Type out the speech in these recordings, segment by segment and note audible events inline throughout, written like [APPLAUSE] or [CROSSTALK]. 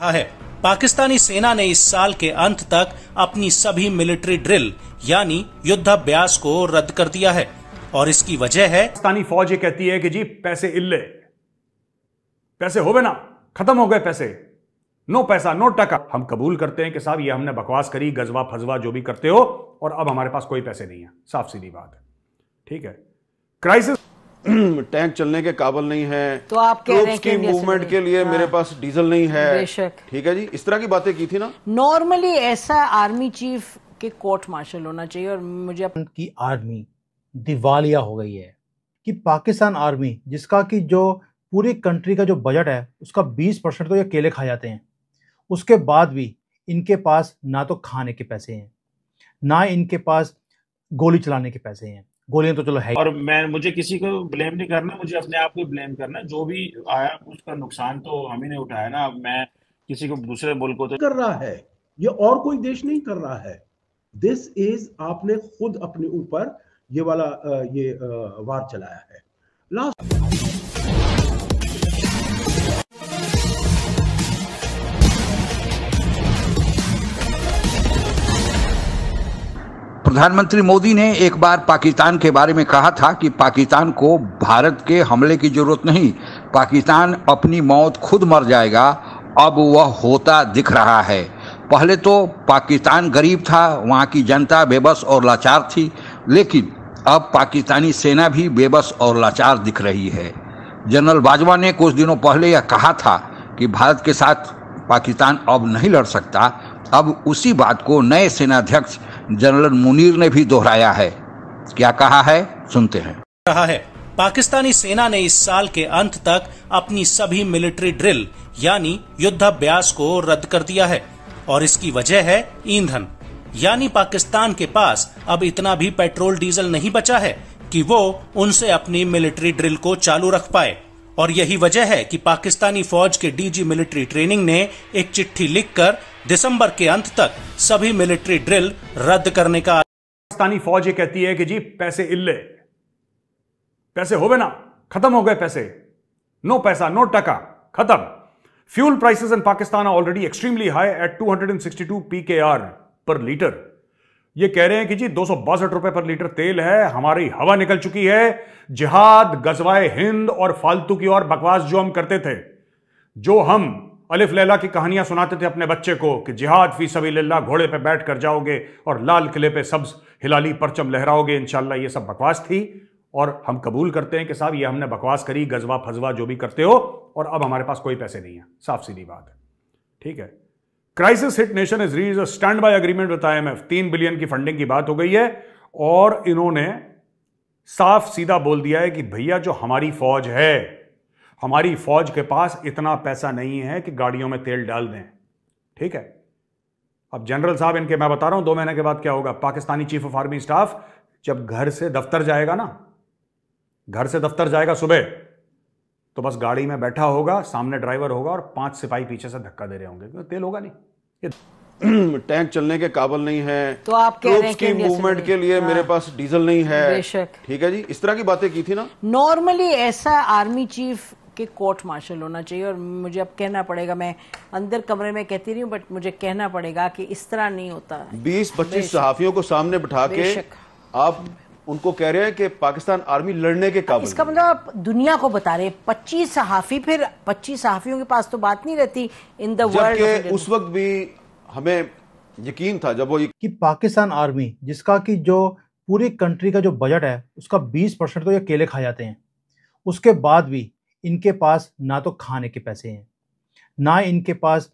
रहा है पाकिस्तानी सेना ने इस साल के अंत तक अपनी सभी मिलिट्री ड्रिल यानी युद्धाभ्यास को रद्द कर दिया है और इसकी वजह है पाकिस्तानी फौज ये कहती है कि जी पैसे इल्ले पैसे हो गए ना खत्म हो गए पैसे नो पैसा नो टका हम कबूल करते हैं कि साहब ये हमने बकवास करी गजवा फजवा जो भी करते हो और अब हमारे पास कोई पैसे नहीं है साफ सीधी बात है ठीक है क्राइसिस [CLEARS THROAT] टैंक चलने के काबल नहीं है तो आप कह रहे हैं की मूवमेंट के लिए हाँ। मेरे पास डीजल नहीं है ठीक है जी इस तरह की बातें की थी ना नॉर्मली ऐसा आर्मी चीफ के कोर्ट मार्शल होना चाहिए और मुझे की आर्मी दिवालिया हो गई है कि पाकिस्तान आर्मी जिसका कि जो पूरी कंट्री का जो बजट है उसका 20 परसेंट तो ये केले खा जाते हैं उसके बाद भी इनके पास ना तो खाने के पैसे हैं ना इनके पास गोली चलाने के पैसे हैं गोलियां तो चलो है और मैं मुझे किसी को ब्लेम नहीं करना मुझे अपने आप को ब्लेम करना जो भी आया उसका नुकसान तो हम ही ने उठाया ना मैं किसी को दूसरे मुल्क को तो कर रहा है ये और कोई देश नहीं कर रहा है दिस इज आपने खुद अपने ऊपर ये वाला ये वार चलाया है लास्ट प्रधानमंत्री मोदी ने एक बार पाकिस्तान के बारे में कहा था कि पाकिस्तान को भारत के हमले की जरूरत नहीं पाकिस्तान अपनी मौत खुद मर जाएगा अब वह होता दिख रहा है पहले तो पाकिस्तान गरीब था वहाँ की जनता बेबस और लाचार थी लेकिन अब पाकिस्तानी सेना भी बेबस और लाचार दिख रही है जनरल बाजवा ने कुछ दिनों पहले यह कहा था कि भारत के साथ पाकिस्तान अब नहीं लड़ सकता अब उसी बात को नए सेनाध्यक्ष जनरल मुनीर ने भी दोहराया है क्या कहा है सुनते हैं कहा है पाकिस्तानी सेना ने इस साल के अंत तक अपनी सभी मिलिट्री ड्रिल यानी युद्धाभ्यास को रद्द कर दिया है और इसकी वजह है ईंधन यानी पाकिस्तान के पास अब इतना भी पेट्रोल डीजल नहीं बचा है कि वो उनसे अपनी मिलिट्री ड्रिल को चालू रख पाए और यही वजह है कि पाकिस्तानी फौज के डीजी मिलिट्री ट्रेनिंग ने एक चिट्ठी लिखकर दिसंबर के अंत तक सभी मिलिट्री ड्रिल रद्द करने का पाकिस्तानी फौज ये कहती है कि जी पैसे इल्ले पैसे हो गए ना खत्म हो गए पैसे नो पैसा नो टका खत्म fuel prices in Pakistan already extremely high at 262 PKR per litre ये कह रहे हैं कि जी दो रुपए पर लीटर तेल है हमारी हवा निकल चुकी है जिहाद गजवाए हिंद और फालतू की और बकवास जो हम करते थे जो हम अलिफ लैला की कहानियां सुनाते थे अपने बच्चे को कि जिहाद फी सभी लल्ला घोड़े पे बैठ कर जाओगे और लाल किले पे सब्ज हिलाली परचम लहराओगे इनशाला ये सब बकवास थी और हम कबूल करते हैं कि साहब ये हमने बकवास करी गजवा फजवा जो भी करते हो और अब हमारे पास कोई पैसे नहीं है साफ सीधी बात है ठीक है crisis hit nation is reach a standby agreement with IMF तीन बिलियन की फंडिंग की बात हो गई है और इन्होंने साफ सीधा बोल दिया है कि भैया जो हमारी फौज है हमारी फौज के पास इतना पैसा नहीं है कि गाड़ियों में तेल डाल दें ठीक है अब जनरल साहब इनके मैं बता रहा हूं दो महीने के बाद क्या होगा Pakistani chief of army staff जब घर से दफ्तर जाएगा ना घर से दफ्तर जाएगा सुबह तो बस गाड़ी में बैठा होगा सामने ड्राइवर होगा और पांच सिपाही पीछे से धक्का दे रहे होंगे क्योंकि तेल होगा नहीं ये [CLEARS THROAT] टैंक चलने के काबल नहीं है तो आप कह रहे की मूवमेंट के लिए मेरे हाँ। पास डीजल नहीं है ठीक है जी इस तरह की बातें की थी ना नॉर्मली ऐसा आर्मी चीफ के कोर्ट मार्शल होना चाहिए और मुझे अब कहना पड़ेगा मैं अंदर कमरे में कहती रही हूँ बट मुझे कहना पड़ेगा कि इस तरह नहीं होता बीस पच्चीस सहाफियों को सामने बिठा के आप उनको कह रहे हैं कि पाकिस्तान आर्मी लड़ने के काबिल इसका मतलब आप दुनिया को बता रहे पच्चीस सहाफी फिर पच्चीस सहाफियों के पास तो बात नहीं रहती इन द वर्ल्ड उस वक्त भी हमें यकीन था जब वो ये... कि पाकिस्तान आर्मी जिसका कि जो पूरी कंट्री का जो बजट है उसका 20 परसेंट तो ये केले खा जाते हैं उसके बाद भी इनके पास ना तो खाने के पैसे हैं ना इनके पास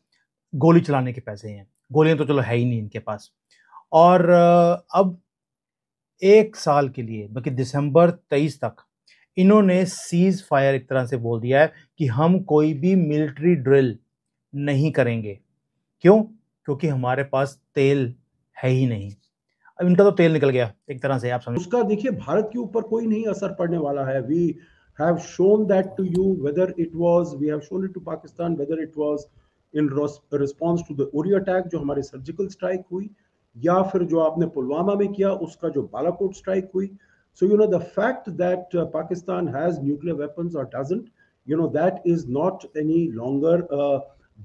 गोली चलाने के पैसे हैं गोलियां तो चलो है ही नहीं इनके पास और अब एक साल के लिए बल्कि दिसंबर तेईस तक इन्होंने सीज फायर एक तरह से बोल दिया है कि हम कोई भी मिलिट्री ड्रिल नहीं करेंगे क्यों क्योंकि हमारे पास तेल है ही नहीं अब इनका तो तेल निकल गया एक तरह से आप समझ उसका देखिए भारत के ऊपर कोई नहीं असर पड़ने वाला है we have shown that to you whether it was we have shown it to Pakistan whether it was in response to the Uri attack जो हमारी सर्जिकल स्ट्राइक हुई या फिर जो आपने पुलवामा में किया उसका जो बालाकोट स्ट्राइक हुई so you know the fact that Pakistan has nuclear weapons और doesn't you know that is not any longer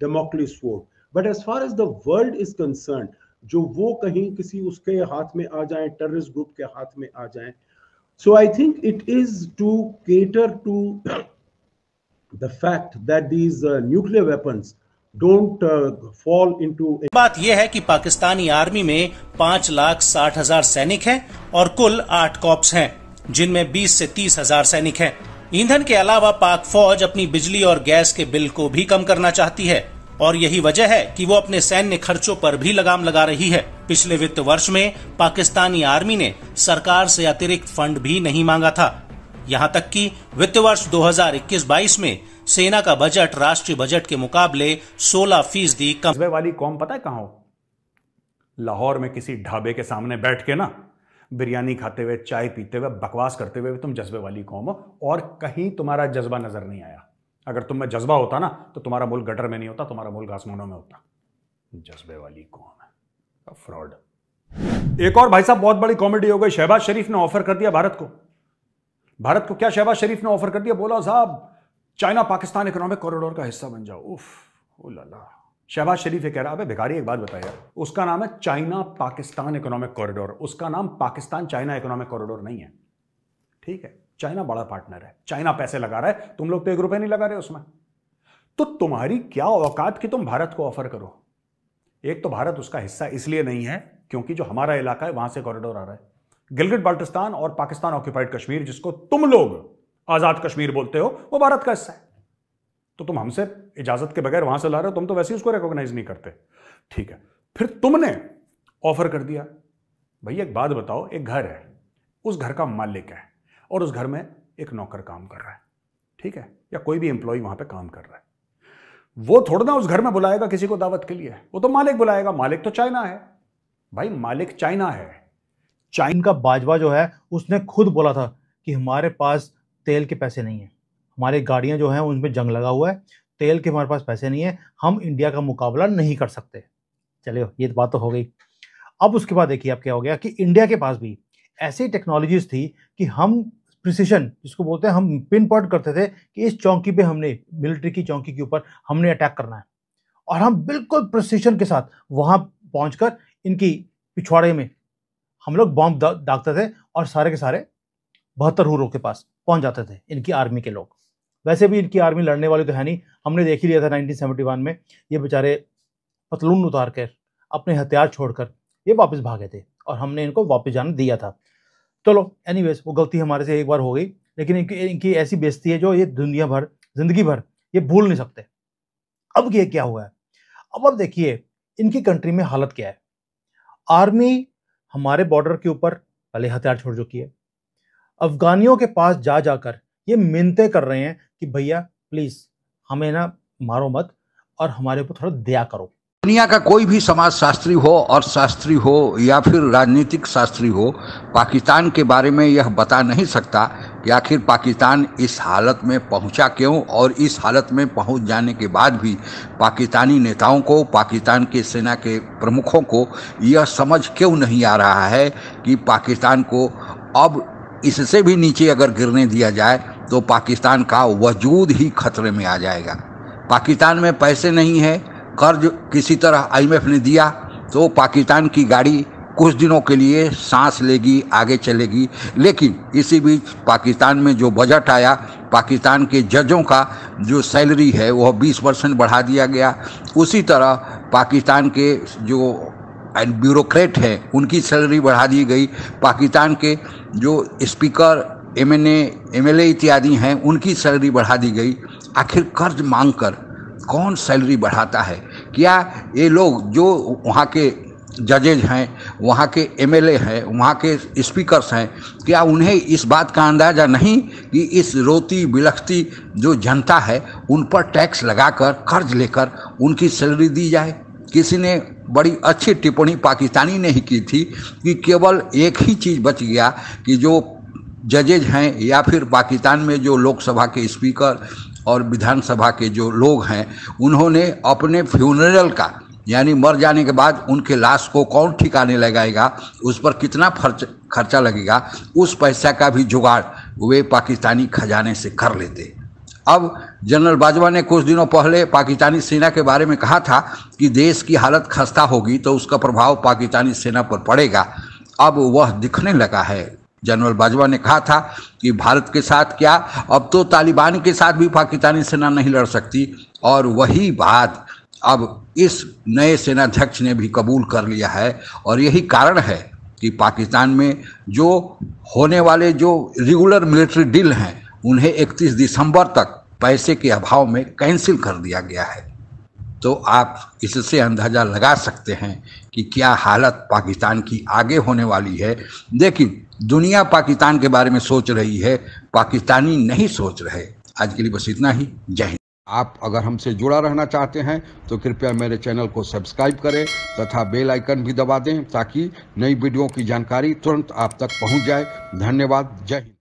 democracy vote but as far as the world is concern जो वो कहीं किसी उसके हाथ में आ जाए टेररिस्ट ग्रुप के हाथ में आ जाए so I think it is to cater to the fact that these nuclear weapons don't fall to बात यह है कि पाकिस्तानी आर्मी में पांच लाख साठ हजार सैनिक हैं और कुल आठ कॉप्स हैं जिनमें बीस से तीस हजार सैनिक हैं ईंधन के अलावा पाक फौज अपनी बिजली और गैस के बिल को भी कम करना चाहती है और यही वजह है कि वो अपने सैन्य खर्चों पर भी लगाम लगा रही है पिछले वित्त वर्ष में पाकिस्तानी आर्मी ने सरकार से अतिरिक्त फंड भी नहीं मांगा था यहां तक कि वित्त वर्ष 2021-22 में सेना का बजट राष्ट्रीय बजट के मुकाबले 16 फीसदी कम वाली कौम पता है कहां हो लाहौर में किसी ढाबे के सामने बैठ के ना बिरयानी खाते हुए चाय पीते हुए बकवास करते हुए तुम जज्बे वाली कौम हो और कहीं तुम्हारा जज्बा नजर नहीं आया अगर तुम में जज्बा होता ना तो तुम्हारा मुल्क गटर में नहीं होता तुम्हारा मुल्क आसमानों में होता जज्बे वाली कौम है फ्रॉड एक और भाई साहब बहुत बड़ी कॉमेडी हो गई शहबाज शरीफ ने ऑफर कर दिया भारत को भारत को क्या शहबाज शरीफ ने ऑफर कर दिया बोला साहब चाइना पाकिस्तान इकोनॉमिक कॉरिडोर का हिस्सा बन जाओ उफ ओ लाला शहबाज शरीफ ये कह रहा है भिखारी एक बात बताया उसका नाम है चाइना पाकिस्तान इकोनॉमिक कॉरिडोर उसका नाम पाकिस्तान चाइना इकोनॉमिक कॉरिडोर नहीं है ठीक है चाइना बड़ा पार्टनर है चाइना पैसे लगा रहा है तुम लोग तो एक रुपये नहीं लगा रहे उसमें तो तुम्हारी क्या औकात कि तुम भारत को ऑफर करो एक तो भारत उसका हिस्सा इसलिए नहीं है क्योंकि जो हमारा इलाका है वहां से कॉरिडोर आ रहा है गिलगित बाल्टिस्तान और पाकिस्तान ऑक्यूपाइड कश्मीर जिसको तुम लोग आजाद कश्मीर बोलते हो वो भारत का हिस्सा है तो तुम हमसे इजाजत के बगैर वहां से ला रहे हो तुम तो वैसे ही उसको रिकॉग्नाइज नहीं करते ठीक है फिर तुमने ऑफर कर दिया भैया एक बात बताओ एक घर है उस घर का मालिक है और उस घर में एक नौकर काम कर रहा है ठीक है या कोई भी एम्प्लॉय वहां पर काम कर रहा है वो थोड़ा ना उस घर में बुलाएगा किसी को दावत के लिए वो तो मालिक बुलाएगा मालिक तो चाइना है भाई मालिक चाइना है चाइन का बाजवा जो है उसने खुद बोला था कि हमारे पास तेल के पैसे नहीं हैं हमारी गाड़ियाँ जो हैं उनमें जंग लगा हुआ है तेल के हमारे पास पैसे नहीं है हम इंडिया का मुकाबला नहीं कर सकते चलिए ये बात तो हो गई अब उसके बाद देखिए आप क्या हो गया कि इंडिया के पास भी ऐसी टेक्नोलॉजीज थी कि हम प्रिसिशन जिसको बोलते हैं हम पिन पॉइंट करते थे कि इस चौकी पे हमने मिलिट्री की चौकी के ऊपर हमने अटैक करना है और हम बिल्कुल प्रिसिशन के साथ वहाँ पहुँच इनकी पिछवाड़े में हम लोग बॉम्ब डालते थे और सारे के सारे बहत्तर हुरों के पास पहुंच जाते थे इनकी आर्मी के लोग वैसे भी इनकी आर्मी लड़ने वाली तो है नहीं हमने देख ही लिया था नाइनटीन में ये बेचारे पतलून उतार कर अपने हथियार छोड़कर ये वापस भागे थे और हमने इनको वापस जाने दिया था चलो एनी वो गलती हमारे से एक बार हो गई लेकिन इनकी इनकी ऐसी बेजती है जो ये दुनिया भर जिंदगी भर ये भूल नहीं सकते अब ये क्या हुआ है अब अब देखिए इनकी कंट्री में हालत क्या है आर्मी हमारे बॉर्डर के ऊपर पहले हथियार छोड़ चुकी है अफगानियों के पास जा जाकर ये मिनते कर रहे हैं कि भैया प्लीज़ हमें ना मारो मत और हमारे ऊपर थोड़ा दया करो दुनिया का कोई भी समाज शास्त्री हो और शास्त्री हो या फिर राजनीतिक शास्त्री हो पाकिस्तान के बारे में यह बता नहीं सकता कि आखिर पाकिस्तान इस हालत में पहुंचा क्यों और इस हालत में पहुंच जाने के बाद भी पाकिस्तानी नेताओं को पाकिस्तान के सेना के प्रमुखों को यह समझ क्यों नहीं आ रहा है कि पाकिस्तान को अब इससे भी नीचे अगर गिरने दिया जाए तो पाकिस्तान का वजूद ही खतरे में आ जाएगा पाकिस्तान में पैसे नहीं है कर्ज किसी तरह आईएमएफ ने दिया तो पाकिस्तान की गाड़ी कुछ दिनों के लिए सांस लेगी आगे चलेगी लेकिन इसी बीच पाकिस्तान में जो बजट आया पाकिस्तान के जजों का जो सैलरी है वह 20 परसेंट बढ़ा दिया गया उसी तरह पाकिस्तान के जो एंड ब्यूरोक्रेट हैं उनकी सैलरी बढ़ा दी गई पाकिस्तान के जो speaker M N M L A इत्यादि हैं उनकी सैलरी बढ़ा दी गई आखिर कर्ज मांग कर कौन सैलरी बढ़ाता है क्या ये लोग जो वहाँ के जजेज हैं वहाँ के एमएलए हैं वहाँ के स्पीकर्स हैं क्या उन्हें इस बात का अंदाज़ा नहीं कि इस रोती बिलखती जो जनता है उन पर टैक्स लगाकर कर्ज लेकर उनकी सैलरी दी जाए किसी ने बड़ी अच्छी टिप्पणी पाकिस्तानी ने ही की थी कि केवल एक ही चीज़ बच गया कि जो जजेज हैं या फिर पाकिस्तान में जो लोकसभा के स्पीकर और विधानसभा के जो लोग हैं उन्होंने अपने फ्यूनरल का यानी मर जाने के बाद उनके लाश को कौन ठिकाने लगाएगा उस पर कितना खर्च खर्चा लगेगा उस पैसा का भी जुगाड़ वे पाकिस्तानी खजाने से कर लेते अब जनरल बाजवा ने कुछ दिनों पहले पाकिस्तानी सेना के बारे में कहा था कि देश की हालत खस्ता होगी तो उसका प्रभाव पाकिस्तानी सेना पर पड़ेगा अब वह दिखने लगा है जनरल बाजवा ने कहा था कि भारत के साथ क्या अब तो तालिबान के साथ भी पाकिस्तानी सेना नहीं लड़ सकती और वही बात अब इस नए सेनाध्यक्ष ने भी कबूल कर लिया है और यही कारण है कि पाकिस्तान में जो होने वाले जो रेगुलर मिलिट्री डील हैं उन्हें 31 दिसंबर तक पैसे के अभाव में कैंसिल कर दिया गया है तो आप इससे अंदाज़ा लगा सकते हैं कि क्या हालत पाकिस्तान की आगे होने वाली है लेकिन दुनिया पाकिस्तान के बारे में सोच रही है पाकिस्तानी नहीं सोच रहे आज के लिए बस इतना ही जय हिंद आप अगर हमसे जुड़ा रहना चाहते हैं तो कृपया मेरे चैनल को सब्सक्राइब करें तथा बेल आइकन भी दबा दें ताकि नई वीडियो की जानकारी तुरंत आप तक पहुंच जाए धन्यवाद जय हिंद